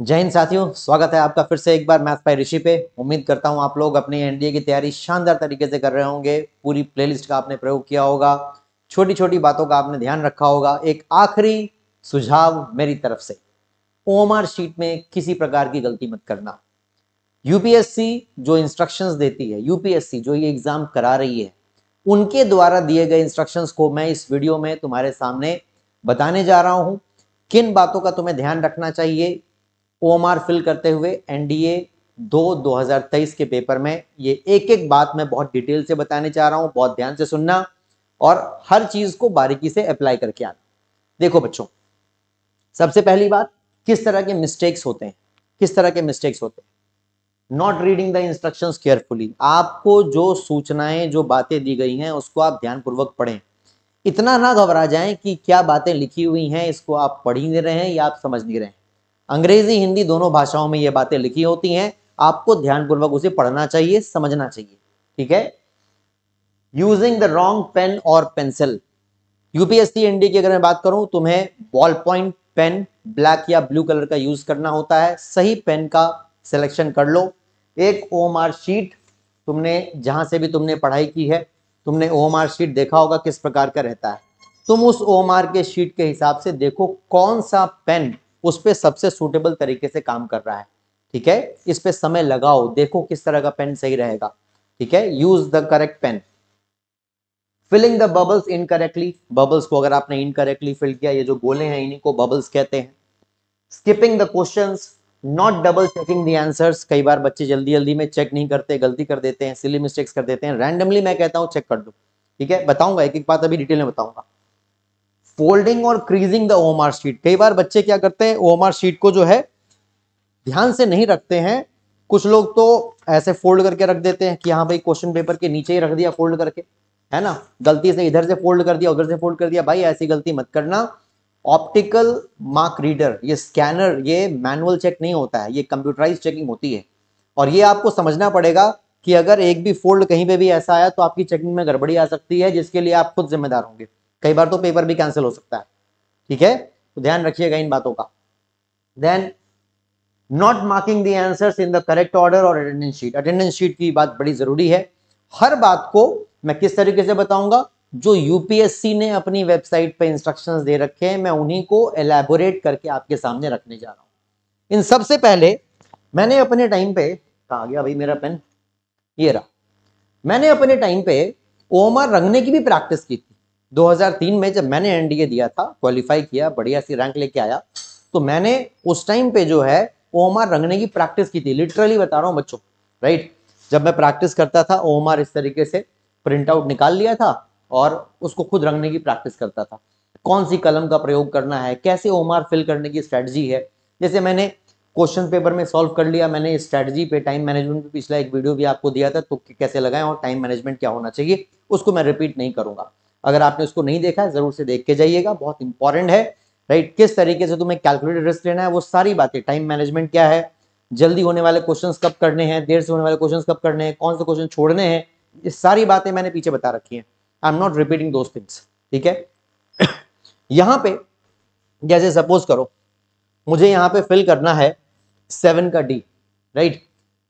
जय हिंद साथियों स्वागत है आपका फिर से एक बार मैथ पाई ऋषि पे उम्मीद करता हूँ आप लोग अपनी एनडीए की तैयारी शानदार तरीके से कर रहे होंगे पूरी प्लेलिस्ट का आपने प्रयोग किया होगा छोटी छोटी बातों का आपने ध्यान रखा होगा एक आखिरी सुझाव मेरी तरफ से ओ शीट में किसी प्रकार की गलती मत करना यूपीएससी जो इंस्ट्रक्शन देती है यूपीएससी जो ये एग्जाम करा रही है उनके द्वारा दिए गए इंस्ट्रक्शन को मैं इस वीडियो में तुम्हारे सामने बताने जा रहा हूँ किन बातों का तुम्हें ध्यान रखना चाहिए ओएमआर फिल करते हुए एनडीए दो 2023 के पेपर में ये एक एक बात मैं बहुत डिटेल से बताने चाह रहा हूँ बहुत ध्यान से सुनना और हर चीज को बारीकी से अप्लाई करके आना देखो बच्चों सबसे पहली बात किस तरह के मिस्टेक्स होते हैं किस तरह के मिस्टेक्स होते हैं not reading the instructions carefully आपको जो सूचनाएं जो बातें दी गई हैं उसको आप ध्यानपूर्वक पढ़ें इतना ना घबरा जाएं कि क्या बातें लिखी हुई हैं इसको आप पढ़ ही नहीं रहे हैं या आप समझ नहीं रहे हैं अंग्रेजी हिंदी दोनों भाषाओं में ये बातें लिखी होती हैं आपको ध्यानपूर्वक उसे पढ़ना चाहिए समझना चाहिए ठीक है यूजिंग द रॉन्ग पेन और पेंसिल यूपीएससी एनडी की अगर मैं बात करूं तुम्हें बॉल पॉइंट पेन ब्लैक या ब्लू कलर का यूज करना होता है सही पेन का सिलेक्शन कर लो एक ओ शीट तुमने जहां से भी तुमने पढ़ाई की है तुमने ओ शीट देखा होगा किस प्रकार का रहता है तुम उस ओ के शीट के हिसाब से देखो कौन सा पेन उस पर सबसे सूटेबल तरीके से काम कर रहा है ठीक है इस पे समय लगाओ देखो किस तरह का पेन सही रहेगा ठीक है use the correct pen filling the bubbles incorrectly bubbles को अगर आपने इनकरेक्टली फिल किया ये जो गोले हैं इन्हीं को बबल्स कहते हैं skipping the question not double checking the answers कई बार बच्चे जल्दी जल्दी में चेक नहीं करते गलती कर देते हैं सिली मिस्टेक्स कर देते हैं रैंडमली मैं कहता हूँ चेक कर दो ठीक है बताऊंगा एक एक बात अभी डिटेल में बताऊंगा फोल्डिंग और क्रीजिंग द आर शीट कई बार बच्चे क्या करते हैं आर शीट को जो है ध्यान से नहीं रखते हैं कुछ लोग तो ऐसे फोल्ड करके रख देते हैं कि हाँ भाई क्वेश्चन पेपर के नीचे ही रख दिया फोल्ड करके है ना गलती से इधर से फोल्ड कर दिया उधर से फोल्ड कर दिया भाई ऐसी गलती मत करना ऑप्टिकल मार्क रीडर ये स्कैनर ये मैनुअल चेक नहीं होता है ये कंप्यूटराइज चेकिंग होती है और ये आपको समझना पड़ेगा कि अगर एक भी फोल्ड कहीं पे भी ऐसा आया तो आपकी चेकिंग में गड़बड़ी आ सकती है जिसके लिए आप खुद जिम्मेदार होंगे कई बार तो पेपर भी कैंसिल हो सकता है ठीक है तो ध्यान रखिएगा इन बातों का then not marking the answers in the correct order और अटेंडेंस शीट अटेंडेंस शीट की बात बड़ी जरूरी है हर बात को मैं किस तरीके से बताऊंगा जो यूपीएससी ने अपनी वेबसाइट पर इंस्ट्रक्शन दे रखे हैं मैं उन्हीं को एलैबोरेट करके आपके सामने रखने जा रहा हूं इन सबसे पहले मैंने अपने टाइम पे कहा गया भाई मेरा पेन ये रहा मैंने अपने टाइम पे ओमा रंगने की भी प्रैक्टिस की थी 2003 में जब मैंने एनडीए दिया था क्वालिफाई किया बढ़िया सी रैंक लेके आया तो मैंने उस टाइम पे जो है आर रंगने की प्रैक्टिस की थी लिटरली बता रहा हूँ बच्चों राइट जब मैं प्रैक्टिस करता था आर इस तरीके से प्रिंट आउट निकाल लिया था और उसको खुद रंगने की प्रैक्टिस करता था कौन सी कलम का प्रयोग करना है कैसे ओमार फिल करने की स्ट्रैटी है जैसे मैंने क्वेश्चन पेपर में सॉल्व कर लिया मैंने स्ट्रेटजी पे टाइम मैनेजमेंट पे पिछला एक वीडियो भी आपको दिया था तो कैसे लगाएं और टाइम मैनेजमेंट क्या होना चाहिए उसको मैं रिपीट नहीं करूंगा अगर आपने उसको नहीं देखा है जरूर से देख के जाइएगा बहुत इंपॉर्टेंट है राइट किस तरीके से तुम्हें कैलकुलेटेड रिस्क लेना है वो सारी बातें टाइम मैनेजमेंट क्या है जल्दी होने वाले क्वेश्चन कब करने हैं देर से होने वाले क्वेश्चन कब करने हैं कौन से क्वेश्चन छोड़ने हैं ये सारी बातें मैंने पीछे बता रखी हैं I am not repeating those things ठीक है यहाँ पे जैसे सपोज करो मुझे यहाँ पे फिल करना है सेवन का डी राइट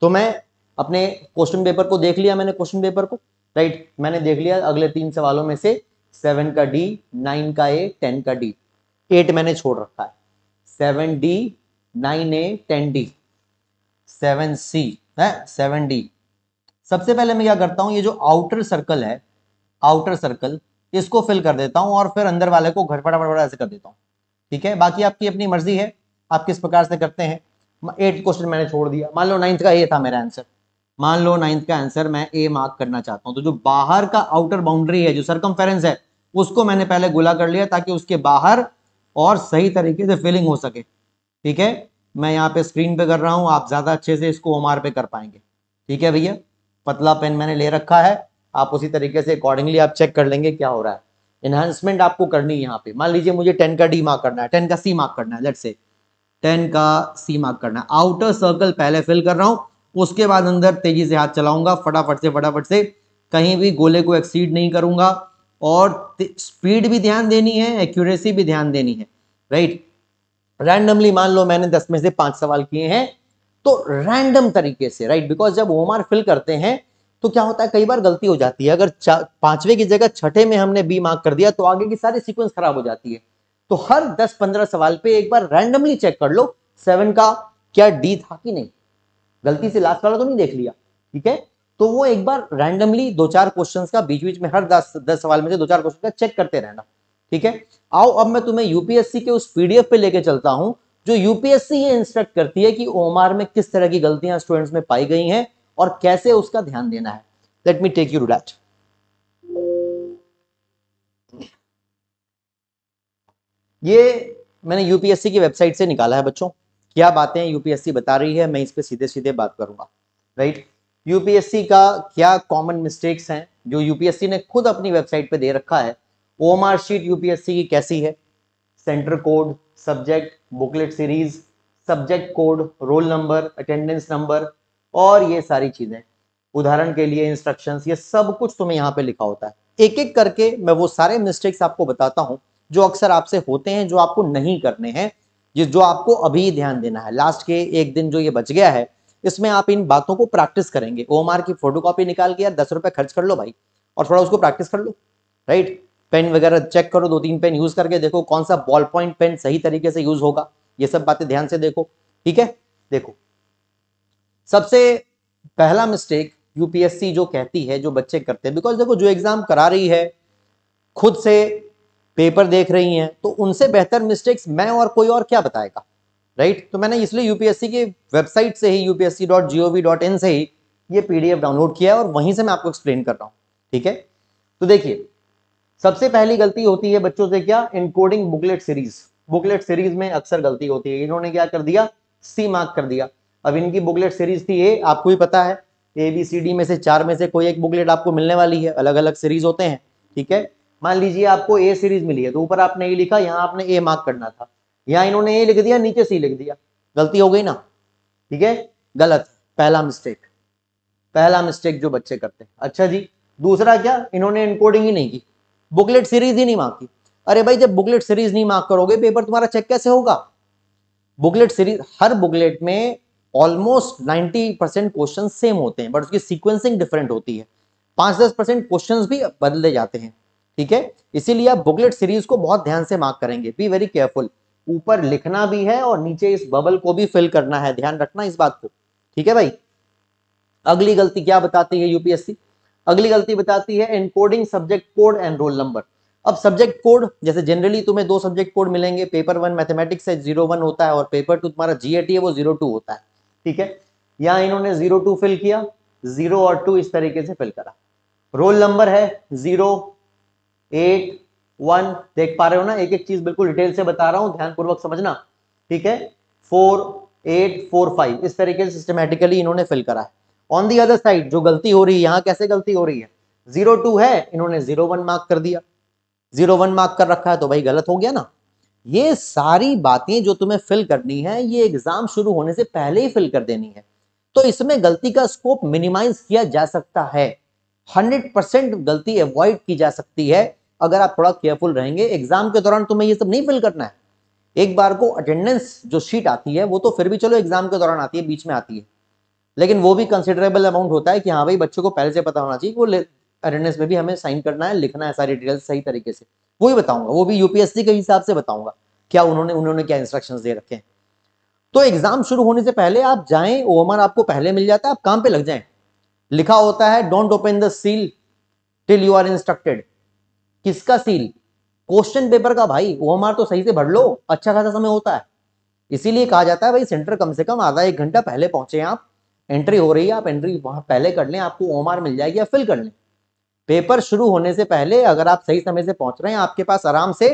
तो मैं अपने क्वेश्चन पेपर को देख लिया मैंने क्वेश्चन पेपर को राइट मैंने देख लिया अगले तीन सवालों में से सेवन का डी नाइन का ए टेन का डी एट मैंने छोड़ रखा है seven D nine A ten D seven C है सेवन डी सबसे पहले मैं क्या करता हूं ये जो आउटर सर्कल है आउटर सर्कल इसको फिल कर देता हूँ और फिर अंदर वाले को घटपटा बड़ा ऐसे कर देता हूँ ठीक है बाकी आपकी अपनी मर्जी है आप किस प्रकार से करते हैं एट क्वेश्चन मैंने छोड़ दिया मान लो नाइन्थ का ये था मेरा आंसर मान लो नाइन्थ का आंसर मैं ए मार्क करना चाहता हूँ तो जो बाहर का आउटर बाउंड्री है जो सरकमफेरेंस है उसको मैंने पहले गोला कर लिया ताकि उसके बाहर और सही तरीके से फिलिंग हो सके ठीक है मैं यहाँ पे स्क्रीन पे कर रहा हूँ आप ज़्यादा अच्छे से इसको ओमार पे कर पाएंगे ठीक है भैया पतला पेन मैंने ले रखा है आप उसी तरीके से अकॉर्डिंगली आप चेक कर लेंगे क्या हो रहा है इन्हांसमेंट आपको करनी है यहाँ पे मान लीजिए मुझे टेन का डी मार्क करना है टेन का सी मार्क करना है लेट से टेन का सी मार्क करना है आउटर सर्कल पहले फिल कर रहा हूँ उसके बाद अंदर तेजी से हाथ चलाऊंगा फटाफट से फटाफट से कहीं भी गोले को एक्सीड नहीं करूंगा और स्पीड भी ध्यान देनी है एक्यूरेसी भी ध्यान देनी है राइट रैंडमली मान लो मैंने दस में से पांच सवाल किए हैं तो रैंडम तरीके से राइट बिकॉज जब होमआर फिल करते हैं तो क्या होता है कई बार गलती हो जाती है अगर पांचवे की जगह छठे में हमने बी मार्क कर दिया तो आगे की सारी सीक्वेंस खराब हो जाती है तो हर 10-15 सवाल पे एक बार रैंडमली चेक कर लो सेवन का क्या डी था कि नहीं गलती से लास्ट वाला तो नहीं देख लिया ठीक है तो वो एक बार रैंडमली दो चार क्वेश्चंस का बीच बीच में हर दस दस सवाल में से दो चार क्वेश्चन का चेक करते रहना ठीक है आओ अब मैं तुम्हें यूपीएससी के उस पीडीएफ पे लेके चलता हूं जो यूपीएससी ये इंस्ट्रक्ट करती है कि ओमआर में किस तरह की गलतियां स्टूडेंट्स में पाई गई हैं और कैसे उसका ध्यान देना है let me take you that ये मैंने यूपीएससी की वेबसाइट से निकाला है बच्चों क्या बातें यूपीएससी बता रही है मैं इस पर सीधे सीधे बात करूंगा राइट यूपीएससी का क्या कॉमन मिस्टेक्स हैं जो यूपीएससी ने खुद अपनी वेबसाइट पे दे रखा है ओ शीट यूपीएससी की कैसी है centre code subject booklet series subject code roll number attendance number और ये सारी चीज़ें उदाहरण के लिए इंस्ट्रक्शंस ये सब कुछ तुम्हें यहाँ पे लिखा होता है एक एक करके मैं वो सारे मिस्टेक्स आपको बताता हूँ जो अक्सर आपसे होते हैं जो आपको नहीं करने हैं ये जो आपको अभी ध्यान देना है लास्ट के एक दिन जो ये बच गया है इसमें आप इन बातों को प्रैक्टिस करेंगे ओ की फोटो निकाल के यार दस रुपये खर्च कर लो भाई और थोड़ा उसको प्रैक्टिस कर लो राइट पेन वगैरह चेक करो दो तीन पेन यूज करके देखो कौन सा बॉल पॉइंट पेन सही तरीके से यूज होगा ये सब बातें ध्यान से देखो ठीक है देखो सबसे पहला मिस्टेक यूपीएससी जो कहती है जो बच्चे करते हैं बिकॉज देखो जो एग्जाम करा रही है खुद से पेपर देख रही हैं तो उनसे बेहतर मिस्टेक्स मैं और कोई और क्या बताएगा राइट तो मैंने इसलिए यूपीएससी की वेबसाइट से ही यूपीएससी से ही ये पीडीएफ डाउनलोड किया है और वहीं से मैं आपको एक्सप्लेन कर रहा हूँ ठीक है तो देखिए सबसे पहली गलती होती है बच्चों से क्या encoding booklet series booklet series में अक्सर गलती होती है इन्होंने क्या कर दिया सी मार्क कर दिया अब इनकी बुकलेट सीरीज थी ए आपको ही पता है ए बी सी डी में से चार में से कोई एक बुकलेट आपको मिलने वाली है अलग अलग सीरीज होते हैं ठीक है मान लीजिए आपको ए सीरीज मिली है तो ऊपर आपने ये लिखा यहाँ आपने ए मार्क करना था यहाँ इन्होंने ए लिख दिया नीचे सी लिख दिया गलती हो गई ना ठीक है गलत पहला मिस्टेक पहला मिस्टेक जो बच्चे करते हैं अच्छा जी दूसरा क्या इन्होंने इनकोडिंग ही नहीं की बुकलेट सीरीज ही नहीं मार्क की अरे भाई जब बुकलेट सीरीज नहीं मार्क करोगे पेपर तुम्हारा चेक कैसे होगा बुकलेट सीरीज हर बुकलेट में almost ninety percent question same होते हैं बट उसकी सीक्वेंसिंग डिफरेंट होती है पांच दस परसेंट क्वेश्चन भी बदले जाते हैं ठीक है इसीलिए आप बुकलेट सीरीज को बहुत ध्यान से मार्क करेंगे बी वेरी केयरफुल ऊपर लिखना भी है और नीचे इस बबल को भी फिल करना है ध्यान रखना इस बात को ठीक है भाई अगली गलती क्या बताती है यूपीएससी अगली गलती बताती है encoding subject code and roll number अब सब्जेक्ट कोड जैसे जनरली तुम्हें दो सब्जेक्ट कोड मिलेंगे पेपर वन मैथमेटिक्स है जीरो वन होता है और पेपर टू तुम्हारा जीएटी है वो जीरो टू होता है ठीक है या इन्होंने जीरो टू फिल किया जीरो और टू इस तरीके से फिल करा रोल नंबर है जीरो एट वन देख पा रहे हो ना एक एक चीज बिल्कुल डिटेल से बता रहा हूं ध्यानपूर्वक समझना ठीक है फोर एट फोर फाइव इस तरीके से सिस्टमेटिकली इन्होंने फिल करा है ऑन दी अदर साइड जो गलती हो रही है यहां कैसे गलती हो रही है जीरो टू है इन्होंने जीरो वन मार्क कर दिया जीरो वन मार्क कर रखा है तो भाई गलत हो गया ना ये सारी बातें जो तुम्हें फिल करनी है ये एग्जाम शुरू होने से पहले ही फिल कर देनी है तो इसमें गलती का स्कोप मिनिमाइज किया जा सकता है हंड्रेड परसेंट गलती अवॉइड की जा सकती है अगर आप थोड़ा केयरफुल रहेंगे एग्जाम के दौरान तुम्हें ये सब नहीं फिल करना है एक बार को अटेंडेंस जो शीट आती है वो तो फिर भी चलो एग्जाम के दौरान आती है बीच में आती है लेकिन वो भी कंसिडरेबल अमाउंट होता है कि हाँ भाई बच्चों को पहले से पता होना चाहिए वो अटेंडेंस में भी हमें साइन करना है लिखना है सारी डिटेल्स सही तरीके से वो ही बताऊंगा वो भी यूपीएससी के हिसाब से बताऊंगा क्या उन्होंने उन्होंने क्या इंस्ट्रक्शन दे रखे हैं तो एग्जाम शुरू होने से पहले आप जाएं ओमर आपको पहले मिल जाता है आप काम पे लग जाएं लिखा होता है don't open the seal till you are instructed किसका सील क्वेश्चन पेपर का भाई वो हमार तो सही से भर लो अच्छा खासा समय होता है इसीलिए कहा जाता है भाई सेंटर कम से कम आधा एक घंटा पहले पहुंचे आप एंट्री हो रही है आप एंट्री पहले कर लें आपको ओमार मिल जाएगी या फिल कर लें पेपर शुरू होने से पहले अगर आप सही समय से पहुंच रहे हैं आपके पास आराम से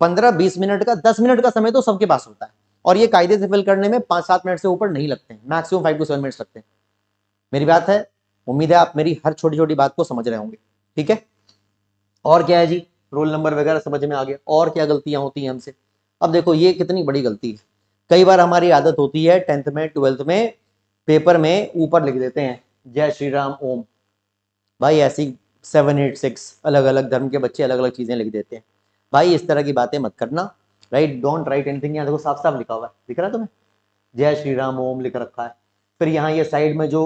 पंद्रह बीस मिनट का दस मिनट का समय तो सबके पास होता है और ये कायदे से फिल करने में पांच सात मिनट से ऊपर नहीं लगते हैं maximum five to seven minute लगते हैं मेरी बात है उम्मीद है आप मेरी हर छोटी छोटी बात को समझ रहे होंगे ठीक है और क्या है जी रोल नंबर वगैरह समझ में आ गया और क्या गलतियां होती हैं हमसे अब देखो ये कितनी बड़ी गलती है कई बार हमारी आदत होती है टेंथ में ट्वेल्थ में पेपर में ऊपर लिख देते हैं जय श्री राम ओम भाई ऐसी सेवन एट सिक्स अलग अलग धर्म के बच्चे अलग अलग चीज़ें लिख देते हैं भाई इस तरह की बातें मत करना राइट डोंट राइट एनीथिंग यहाँ देखो साफ साफ लिखा हुआ है लिख रहा है तुम्हें जय श्री राम ओम लिख रखा है फिर यहाँ ये साइड में जो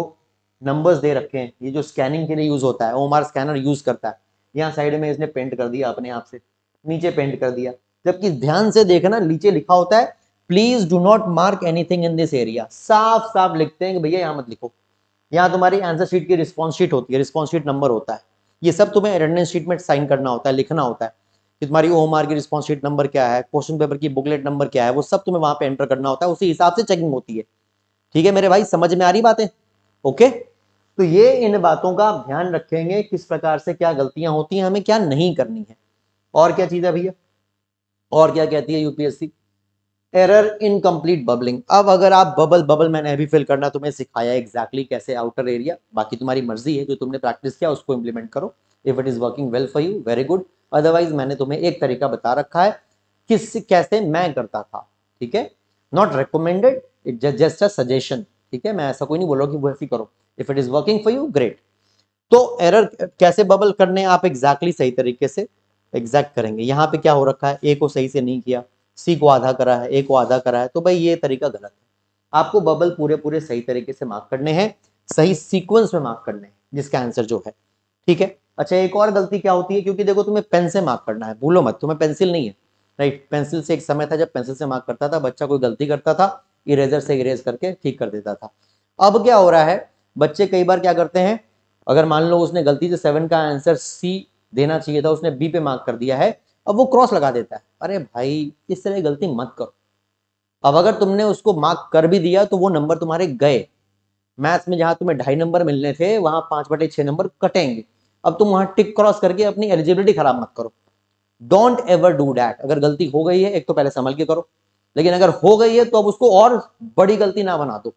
नंबर्स दे रखे हैं ये जो स्कैनिंग के लिए यूज़ होता है ओम आर स्कैनर यूज़ करता है यहाँ साइड में इसने पेंट कर दिया अपने आप से नीचे पेंट कर दिया जबकि ध्यान से देखना नीचे लिखा होता है please do not mark anything in this area साफ साफ लिखते हैं भैया यहाँ मत लिखो यहाँ तुम्हारी आंसर शीट की रिस्पॉन्स शीट होती है रिस्पॉन्स शीट नंबर होता है ये सब तुम्हें अटेंडेंस शीट में साइन करना होता है लिखना होता है कि तुम्हारी ओ मार्क की रिस्पॉन्स शीट नंबर क्या है क्वेश्चन पेपर की बुकलेट नंबर क्या है वो सब तुम्हें वहां पे एंटर करना होता है उसी हिसाब से चेकिंग होती है ठीक है मेरे भाई समझ में आ रही बातें ओके okay? तो ये इन बातों का ध्यान रखेंगे किस प्रकार से क्या गलतियां होती हैं हमें क्या नहीं करनी है और क्या चीज है भैया और क्या कहती है यूपीएससी एरर इनकम्प्लीट बबलिंग अब अगर आप बबल बबल मैंने अभी फिल करना तुम्हें तो सिखाया एग्जैक्टली exactly कैसे आउटर एरिया बाकी तुम्हारी मर्जी है जो तुमने प्रैक्टिस किया उसको इम्प्लीमेंट करो if it is working well for you very good otherwise मैंने तुम्हें एक तरीका बता रखा है किस कैसे मैं करता था ठीक है not recommended it just a suggestion ठीक है मैं ऐसा कोई नहीं बोल रहा कि वो ऐसी करो if it is working for you great तो एरर कैसे बबल करने आप एग्जैक्टली exactly सही तरीके से एग्जैक्ट करेंगे यहाँ पे क्या हो रखा है ए को सही से नहीं किया सी को आधा करा है ए को आधा करा है तो भाई ये तरीका गलत है आपको बबल पूरे पूरे सही तरीके से मार्क करने हैं सही सीक्वेंस में मार्क करने हैं जिसका आंसर जो है ठीक है अच्छा एक और गलती क्या होती है क्योंकि देखो तुम्हें पेन से मार्क करना है भूलो मत तुम्हें पेंसिल नहीं है राइट पेंसिल से एक समय था जब पेंसिल से मार्क करता था बच्चा कोई गलती करता था इरेजर से इरेज करके ठीक कर देता था अब क्या हो रहा है बच्चे कई बार क्या करते हैं अगर मान लो उसने गलती से सेवन का आंसर सी देना चाहिए था उसने बी पे मार्क कर दिया है अब वो क्रॉस लगा देता है अरे भाई इस तरह गलती मत करो अब अगर तुमने उसको मार्क कर भी दिया तो वो नंबर तुम्हारे गए मैथ्स में जहां तुम्हें ढाई नंबर मिलने थे वहां पांच बटे छह नंबर कटेंगे अब तुम वहां टिक क्रॉस करके अपनी एलिजिबिलिटी खराब मत करो डोंट एवर डू डैट अगर गलती हो गई है एक तो पहले संभल के करो लेकिन अगर हो गई है तो अब उसको और बड़ी गलती ना बना दो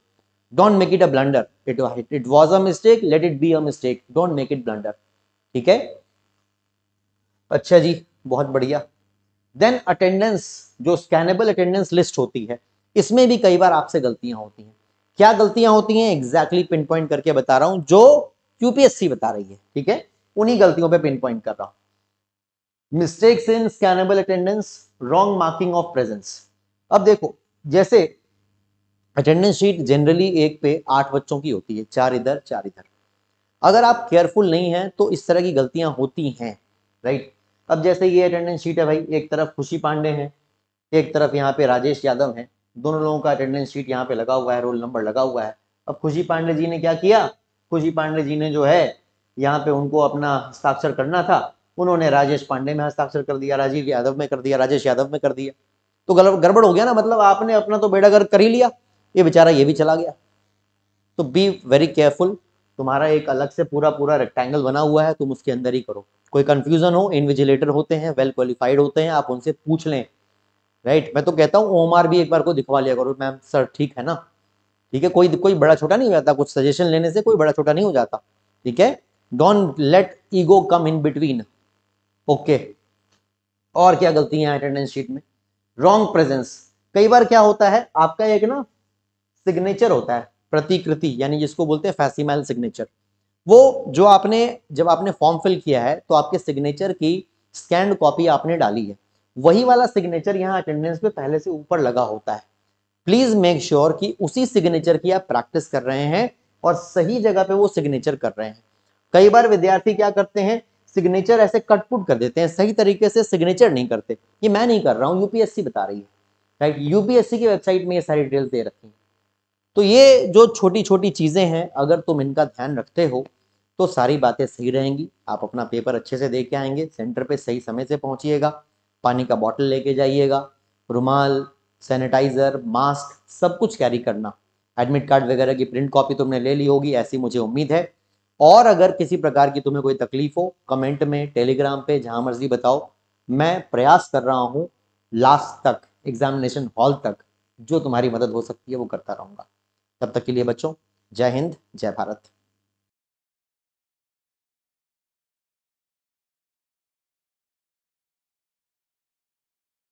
don't make it a blunder it it was a mistake let it be a mistake don't make it blunder ठीक है अच्छा जी बहुत बढ़िया देन अटेंडेंस जो स्कैनेबल अटेंडेंस लिस्ट होती है इसमें भी कई बार आपसे गलतियां होती हैं क्या गलतियां होती हैं एग्जैक्टली पिन पॉइंट करके बता रहा हूं जो यूपीएससी बता रही है ठीक है उन्हीं गलतियों पे पिन पॉइंट कर रहा हूं mistakes in scannable attendance wrong marking of presence अब देखो जैसे अटेंडेंस शीट जनरली एक पे आठ बच्चों की होती है चार इधर चार इधर अगर आप केयरफुल नहीं हैं तो इस तरह की गलतियां होती हैं राइट अब जैसे ये अटेंडेंस शीट है भाई एक तरफ खुशी पांडे हैं एक तरफ यहाँ पे राजेश यादव हैं दोनों लोगों का अटेंडेंस शीट यहाँ पे लगा हुआ है रोल नंबर लगा हुआ है अब खुशी पांडे जी ने क्या किया खुशी पांडे जी ने जो है यहाँ पे उनको अपना हस्ताक्षर करना था उन्होंने राजेश पांडे में हस्ताक्षर कर दिया राजीव यादव में कर दिया राजेश यादव में कर दिया तो गड़बड़ हो गया ना मतलब आपने अपना तो बेड़ा गर्क कर ही लिया ये बेचारा ये भी चला गया तो बी वेरी केयरफुल तुम्हारा एक अलग से पूरा पूरा रेक्टेंगल बना हुआ है तुम उसके अंदर ही करो कोई कंफ्यूजन हो इनविजिलेटर होते हैं वेल क्वालिफाइड होते हैं आप उनसे पूछ लें राइट मैं तो कहता हूँ ओम भी एक बार को दिखवा लिया करो मैम सर ठीक है ना ठीक है कोई कोई बड़ा छोटा नहीं हो जाता कुछ सजेशन लेने से कोई बड़ा छोटा नहीं हो जाता ठीक है don't let ego come in between okay और क्या गलतियां अटेंडेंस शीट में रॉन्ग प्रेजेंस कई बार क्या होता है आपका एक ना सिग्नेचर होता है प्रतिकृति यानी जिसको बोलते हैं फैसीमाइल सिग्नेचर वो जो आपने जब आपने फॉर्म फिल किया है तो आपके सिग्नेचर की स्कैंड कॉपी आपने डाली है वही वाला सिग्नेचर यहाँ अटेंडेंस पे पहले से ऊपर लगा होता है प्लीज मेक श्योर कि उसी सिग्नेचर की आप प्रैक्टिस कर रहे हैं और सही जगह पे वो सिग्नेचर कर रहे हैं कई बार विद्यार्थी क्या करते हैं सिग्नेचर ऐसे कटपुट कर देते हैं सही तरीके से सिग्नेचर नहीं करते ये मैं नहीं कर रहा हूँ यूपीएससी बता रही है राइट यूपीएससी की वेबसाइट में ये सारी डिटेल्स दे रखी है तो ये जो छोटी छोटी चीज़ें हैं अगर तुम इनका ध्यान रखते हो तो सारी बातें सही रहेंगी आप अपना पेपर अच्छे से दे के आएंगे सेंटर पे सही समय से पहुंचिएगा पानी का बॉटल लेके जाइएगा रुमाल सैनिटाइज़र मास्क सब कुछ कैरी करना एडमिट कार्ड वगैरह की प्रिंट कॉपी तुमने ले ली होगी ऐसी मुझे उम्मीद है और अगर किसी प्रकार की तुम्हें कोई तकलीफ हो कमेंट में टेलीग्राम पे जहाँ मर्जी बताओ मैं प्रयास कर रहा हूँ लास्ट तक एग्जामिनेशन हॉल तक जो तुम्हारी मदद हो सकती है वो करता रहूँगा तब तक के लिए बच्चों जय हिंद जय भारत